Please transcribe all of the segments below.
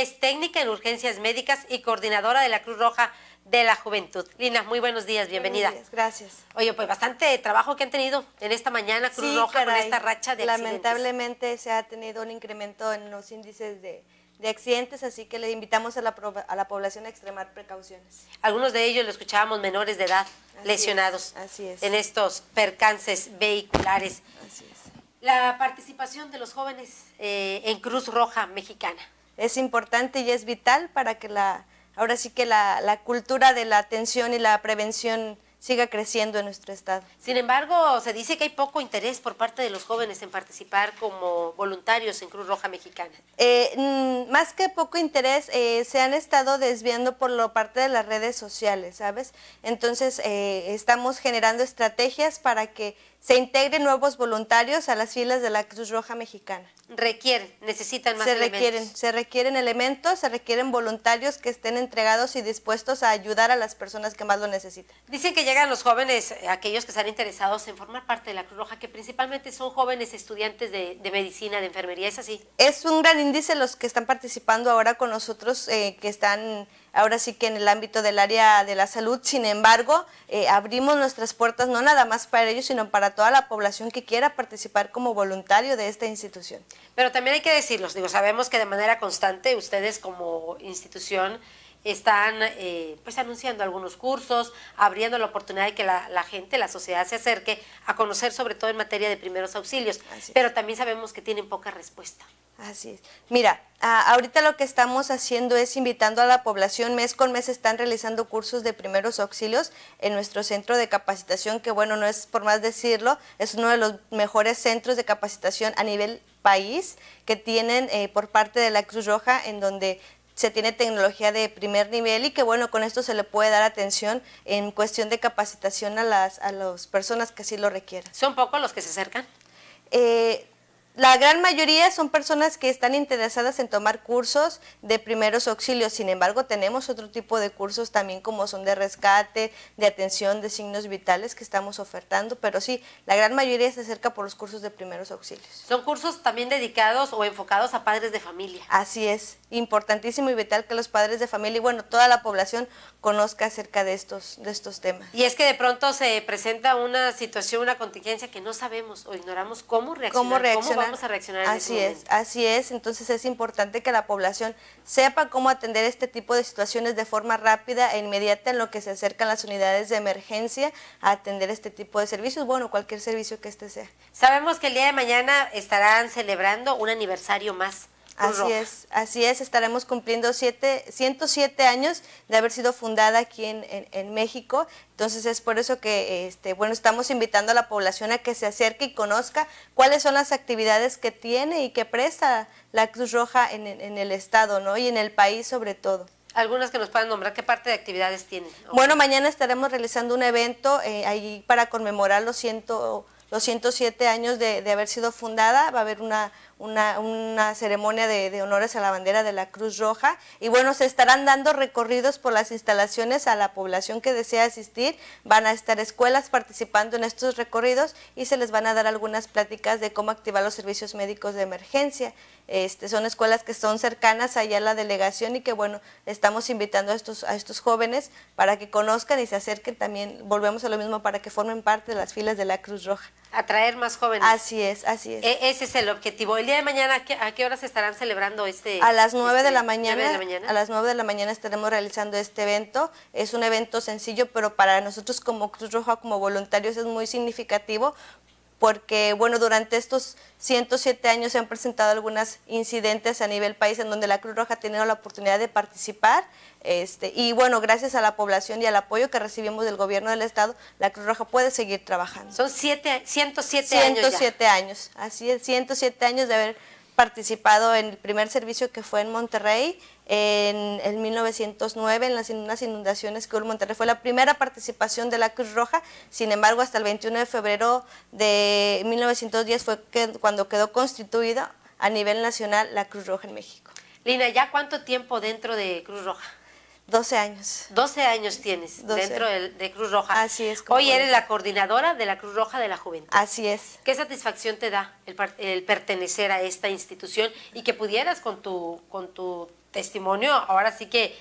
es técnica en urgencias médicas y coordinadora de la Cruz Roja de la Juventud. Lina, muy buenos días, bienvenida. Buenos gracias. Oye, pues bastante trabajo que han tenido en esta mañana Cruz Roja con esta racha de lamentablemente se ha tenido un incremento en los índices de, accidentes, así que le invitamos a la, población a extremar precauciones. Algunos de ellos lo escuchábamos menores de edad, lesionados en estos percances vehiculares. Así es. La participación de los jóvenes eh, en Cruz Roja Mexicana es importante y es vital para que la, ahora sí que la, la cultura de la atención y la prevención siga creciendo en nuestro estado. Sin embargo, se dice que hay poco interés por parte de los jóvenes en participar como voluntarios en Cruz Roja Mexicana. Eh, mm, más que poco interés, eh, se han estado desviando por la parte de las redes sociales, ¿sabes? Entonces, eh, estamos generando estrategias para que se integren nuevos voluntarios a las filas de la Cruz Roja Mexicana. Requieren, necesitan más se Requieren, se requieren elementos, se requieren voluntarios que estén entregados y dispuestos a ayudar a las personas que más lo necesitan. Dicen que llegan los jóvenes, eh, aquellos que están interesados en formar parte de la Cruz Roja, que principalmente son jóvenes estudiantes de, medicina, de enfermería, ¿es así? Es un gran índice los que están participando ahora con nosotros, eh, que están ahora sí que en el ámbito del área de la salud. Sin embargo, eh, abrimos nuestras puertas no nada más para ellos, sino para toda la población que quiera participar como voluntario de esta institución. Pero también hay que decirlos, digo, sabemos que de manera constante ustedes como institución están eh, pues anunciando algunos cursos, abriendo la oportunidad de que la, gente, la sociedad se acerque a conocer sobre todo en materia de primeros auxilios, pero también sabemos que tienen poca respuesta. Así es. Mira, ahorita lo que estamos haciendo es invitando a la población, mes con mes están realizando cursos de primeros auxilios en nuestro centro de capacitación, que bueno, no es por más decirlo, es uno de los mejores centros de capacitación a nivel país que tienen eh, por parte de la Cruz Roja, en donde se tiene tecnología de primer nivel y que bueno, con esto se le puede dar atención en cuestión de capacitación a las, a las personas que sí lo requieran. ¿Son pocos los que se acercan? Eh, la gran mayoría son personas que están interesadas en tomar cursos de primeros auxilios, sin embargo tenemos otro tipo de cursos también como son de rescate, de atención de signos vitales que estamos ofertando, pero sí, la gran mayoría se acerca por los cursos de primeros auxilios. Son cursos también dedicados o enfocados a padres de familia. Así es, importantísimo y vital que los padres de familia y bueno, toda la población conozca acerca de estos, de estos temas. Y es que de pronto se presenta una situación, una contingencia que no sabemos o ignoramos cómo ¿Cómo reaccionar? así es, así es. Entonces es importante que la población sepa cómo atender este tipo de situaciones de forma rápida e inmediata en lo que se acercan las unidades de emergencia a atender este tipo de servicios, bueno, cualquier servicio que este sea. Sabemos que el día de mañana estarán celebrando un aniversario más Así es, así es, estaremos cumpliendo siete, 107 años de haber sido fundada aquí en, México, entonces es por eso que, este, bueno, estamos invitando a la población a que se acerque y conozca cuáles son las actividades que tiene y que presta la Cruz Roja en, el Estado, ¿no? Y en el país sobre todo. Algunas que nos puedan nombrar, ¿qué parte de actividades tiene? Bueno, mañana estaremos realizando un evento eh, ahí para conmemorar los ciento 207 años de, haber sido fundada, va a haber una, una, ceremonia de, honores a la bandera de la Cruz Roja y bueno, se estarán dando recorridos por las instalaciones a la población que desea asistir, van a estar escuelas participando en estos recorridos y se les van a dar algunas pláticas de cómo activar los servicios médicos de emergencia. Este, son escuelas que son cercanas allá a la delegación y que bueno, estamos invitando a estos, a estos jóvenes para que conozcan y se acerquen también, volvemos a lo mismo, para que formen parte de las filas de la Cruz Roja. Atraer más jóvenes. Así es, así es. E, ese es el objetivo. El día de mañana, ¿a qué, horas estarán celebrando este? A las este de la mañana, 9 de la mañana. A las 9 de la mañana estaremos realizando este evento. Es un evento sencillo, pero para nosotros como Cruz Roja, como voluntarios, es muy significativo porque bueno, durante estos 107 años se han presentado algunos incidentes a nivel país en donde la Cruz Roja ha tenido la oportunidad de participar. Este, y bueno, gracias a la población y al apoyo que recibimos del gobierno del Estado, la Cruz Roja puede seguir trabajando. Son siete, 107, 107 años. 107 años, así es, 107 años de haber participado en el primer servicio que fue en Monterrey en, el 1909, en las, inundaciones que hubo en Monterrey. Fue la primera participación de la Cruz Roja, sin embargo, hasta el 21 de febrero de 1910 fue que, cuando quedó constituida a nivel nacional la Cruz Roja en México. Lina, ¿ya cuánto tiempo dentro de Cruz Roja? 12 años. 12 años tienes dentro de, Cruz Roja. Así es. Hoy eres la coordinadora de la Cruz Roja de la Juventud. Así es. ¿Qué satisfacción te da el, el pertenecer a esta institución y que pudieras con tu, con tu testimonio ahora sí que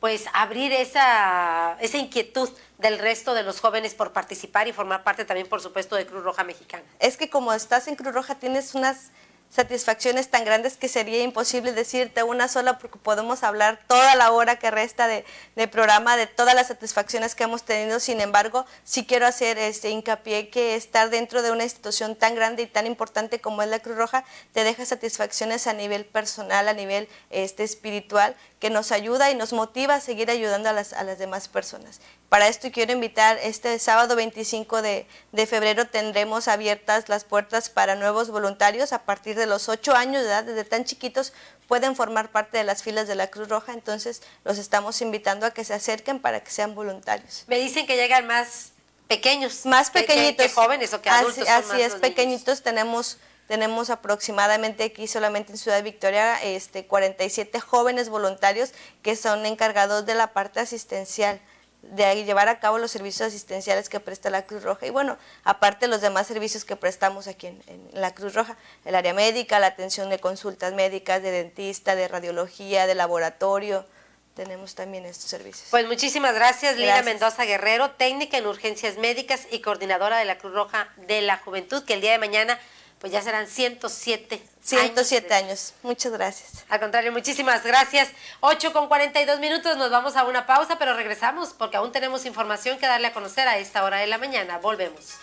pues abrir esa, esa inquietud del resto de los jóvenes por participar y formar parte también, por supuesto, de Cruz Roja Mexicana. Es que como estás en Cruz Roja tienes unas satisfacciones tan grandes que sería imposible decirte una sola porque podemos hablar toda la hora que resta de, programa de todas las satisfacciones que hemos tenido. Sin embargo, sí quiero hacer este hincapié que estar dentro de una institución tan grande y tan importante como es la Cruz Roja te deja satisfacciones a nivel personal, a nivel este, espiritual, que nos ayuda y nos motiva a seguir ayudando las, a las demás personas. Para esto quiero invitar, este sábado 25 de, febrero tendremos abiertas las puertas para nuevos voluntarios a partir de los 8 años de edad, desde tan chiquitos pueden formar parte de las filas de la Cruz Roja, entonces los estamos invitando a que se acerquen para que sean voluntarios. Me dicen que llegan más pequeños. Más pequeñitos. jóvenes o que adultos. Así, es, pequeñitos tenemos tenemos aproximadamente aquí solamente en Ciudad Victoria este, 47 jóvenes voluntarios que son encargados de la parte asistencial de llevar a cabo los servicios asistenciales que presta la Cruz Roja y bueno, aparte los demás servicios que prestamos aquí en, la Cruz Roja, el área médica, la atención de consultas médicas, de dentista, de radiología, de laboratorio, tenemos también estos servicios. Pues muchísimas gracias, Lina Mendoza Guerrero, técnica en urgencias médicas y coordinadora de la Cruz Roja de la Juventud, que el día de mañana pues ya serán 107. 107 años. años. Muchas gracias. Al contrario, muchísimas gracias. 8 con 42 minutos, nos vamos a una pausa, pero regresamos porque aún tenemos información que darle a conocer a esta hora de la mañana. Volvemos.